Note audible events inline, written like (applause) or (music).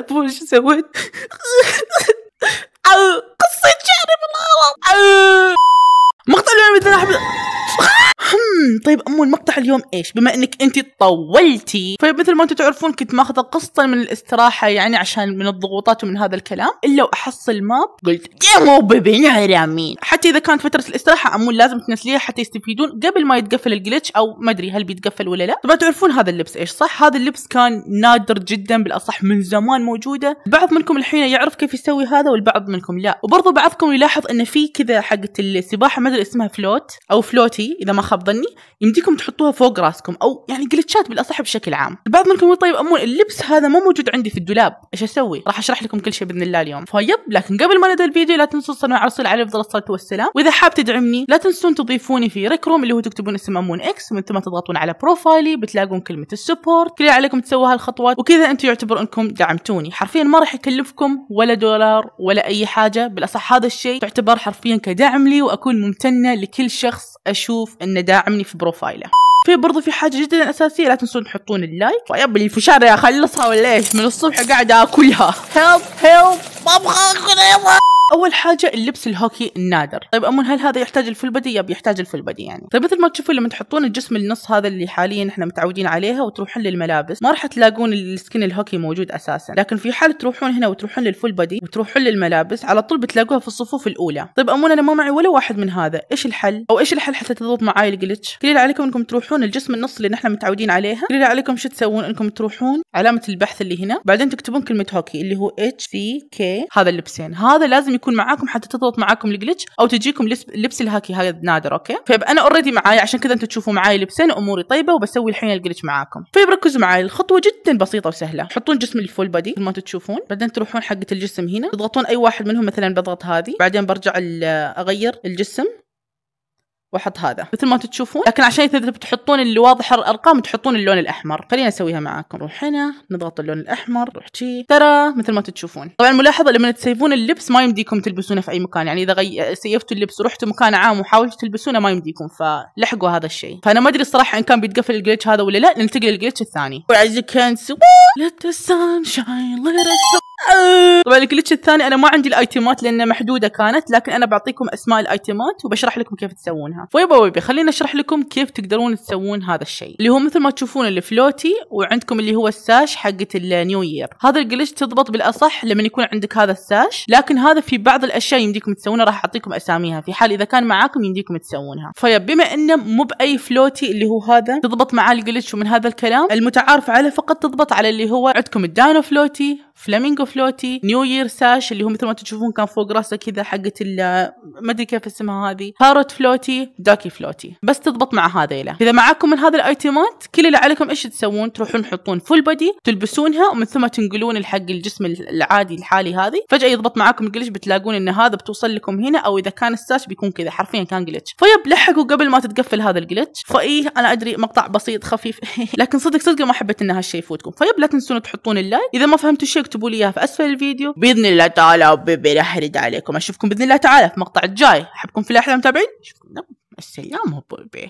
تبون شو سويت قصيت شعري بالغلط مقتل اليوم مثل احمد طيب امو المقطع اليوم ايش بما انك انت طولتي فمثل طيب ما انتم تعرفون كنت ماخذه قسطا من الاستراحه يعني عشان من الضغوطات ومن هذا الكلام الا واحصل ماب قلت مو قاموا مين حتى اذا كانت فتره الاستراحه امو لازم تنزليها حتى يستفيدون قبل ما يتقفل الجلتش او ما ادري هل بيتقفل ولا لا طبعا تعرفون هذا اللبس ايش صح هذا اللبس كان نادر جدا بالاصح من زمان موجوده بعض منكم الحين يعرف كيف يسوي هذا والبعض منكم لا وبرضه بعضكم يلاحظ ان في كذا حقه السباحه ما ادري اسمها فلوت او فلوتي اذا ما خاب ظني يمديكم تحطوها فوق راسكم او يعني جلتشات بالاصح بشكل عام البعض منكم يقول طيب امون اللبس هذا مو موجود عندي في الدولاب ايش اسوي راح اشرح لكم كل شيء باذن الله اليوم فيب لكن قبل ما نبدا الفيديو لا تنسوا تصلون على الرسول افضل الصلاه والسلام واذا حاب تدعمني لا تنسون تضيفوني في ريك روم اللي هو تكتبون اسم امون اكس ومن ثم تضغطون على بروفايلي بتلاقون كلمه السبورت كل عليكم تسووا هالخطوات وكذا انتم يعتبر انكم دعمتوني حرفيا ما راح يكلفكم ولا دولار ولا اي حاجه بالاصح هذا الشيء تعتبر حرفيا كدعم لي واكون ممتنه لكل شخص اشوف انه داعمني في بروفايله في برضو في حاجه جدا اساسيه لا تنسون تحطون اللايك ويبي الفشار يا خلصها ولا ايش من الصبح قاعده اكلها هيلب هيلب ما ابغى اكل اول حاجه اللبس الهوكي النادر طيب امون هل هذا يحتاج الفل بدي يب يحتاج الفل بدي يعني طيب مثل ما تشوفون لما تحطون الجسم النص هذا اللي حاليا احنا متعودين عليها وتروحون للملابس ما راح تلاقون السكن الهوكي موجود اساسا لكن في حال تروحون هنا وتروحون للفل بدي وتروحون للملابس على طول بتلاقوها في الصفوف الاولى طيب امون انا ما معي ولا واحد من هذا ايش الحل او ايش الحل حتى تضبط معاي الجلتش كل اللي عليكم انكم تروحون الجسم النص اللي نحن متعودين عليها كل اللي عليكم شو تسوون انكم تروحون علامه البحث اللي هنا بعدين تكتبون كلمه هوكي اللي هو اتش في كي هذا اللبسين هذا لازم يكون معاكم حتى تضبط معاكم الجلتش او تجيكم لبس, الهاكي هذا نادر اوكي فيبقى انا اوريدي معاي عشان كذا انتم تشوفوا معاي لبسين واموري طيبه وبسوي الحين الجلتش معاكم فيب معايا معاي الخطوه جدا بسيطه وسهله تحطون جسم الفول بادي مثل ما انتم تشوفون بعدين تروحون حقه الجسم هنا تضغطون اي واحد منهم مثلا بضغط هذه بعدين برجع اغير الجسم واحط هذا مثل ما تشوفون لكن عشان اذا بتحطون اللي واضح الارقام تحطون اللون الاحمر خليني اسويها معاكم نروح هنا نضغط اللون الاحمر نروح شي ترى مثل ما تشوفون طبعا ملاحظه لما تسيفون اللبس ما يمديكم تلبسونه في اي مكان يعني اذا غي... سيفتوا اللبس ورحتوا مكان عام وحاولتوا تلبسونه ما يمديكم فلحقوا هذا الشيء فانا ما ادري الصراحه ان كان بيتقفل الجلتش هذا ولا لا ننتقل للجلتش الثاني As كانس ليت ذا سان شاين ليت طبعا الجلتش الثاني انا ما عندي الايتمات لانها محدوده كانت لكن انا بعطيكم اسماء الايتمات وبشرح لكم كيف تسوونها ويبا ويبي خلينا اشرح لكم كيف تقدرون تسوون هذا الشيء اللي هو مثل ما تشوفون الفلوتي وعندكم اللي هو الساش حقه النيو يير هذا الجلتش تضبط بالاصح لما يكون عندك هذا الساش لكن هذا في بعض الاشياء يمديكم تسوونها راح اعطيكم اساميها في حال اذا كان معاكم يمديكم تسوونها فبما انه مو باي فلوتي اللي هو هذا تضبط معاه الجلتش ومن هذا الكلام المتعارف عليه فقط تضبط على اللي هو عندكم الداينو فلوتي فلامينغو فلوتي نيو يير ساش اللي هو مثل ما تشوفون كان فوق راسه كذا حقت ما ادري كيف اسمها هذه هاروت فلوتي داكي فلوتي بس تضبط مع هذيله اذا معاكم من هذا الايتمات كل اللي عليكم ايش تسوون تروحون تحطون فول بودي تلبسونها ومن ثم تنقلون الحق الجسم العادي الحالي هذه فجاه يضبط معاكم الجلتش بتلاقون ان هذا بتوصل لكم هنا او اذا كان الساش بيكون كذا حرفيا كان جلتش فيب لحقوا قبل ما تتقفل هذا الجلتش فايه انا ادري مقطع بسيط خفيف (laughs) لكن صدق صدق ما حبيت ان هالشيء يفوتكم فيب لا تنسون تحطون اللايك اذا ما فهمتوا الشيء اكتبوا لي اياها في اسفل الفيديو باذن الله تعالى وبيبي راح ارد عليكم اشوفكم باذن الله تعالى في مقطع الجاي احبكم في الاحلام متابعين السلام بيبي